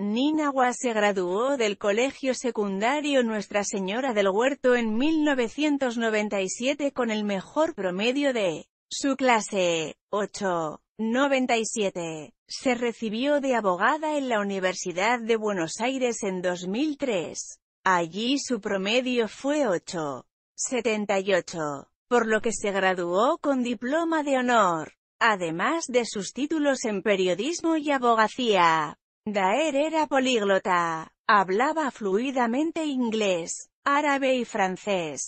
Ninagua se graduó del colegio secundario Nuestra Señora del Huerto en 1997 con el mejor promedio de su clase, 8.97. Se recibió de abogada en la Universidad de Buenos Aires en 2003. Allí su promedio fue 8.78, por lo que se graduó con diploma de honor, además de sus títulos en periodismo y abogacía. Daer era políglota. Hablaba fluidamente inglés, árabe y francés.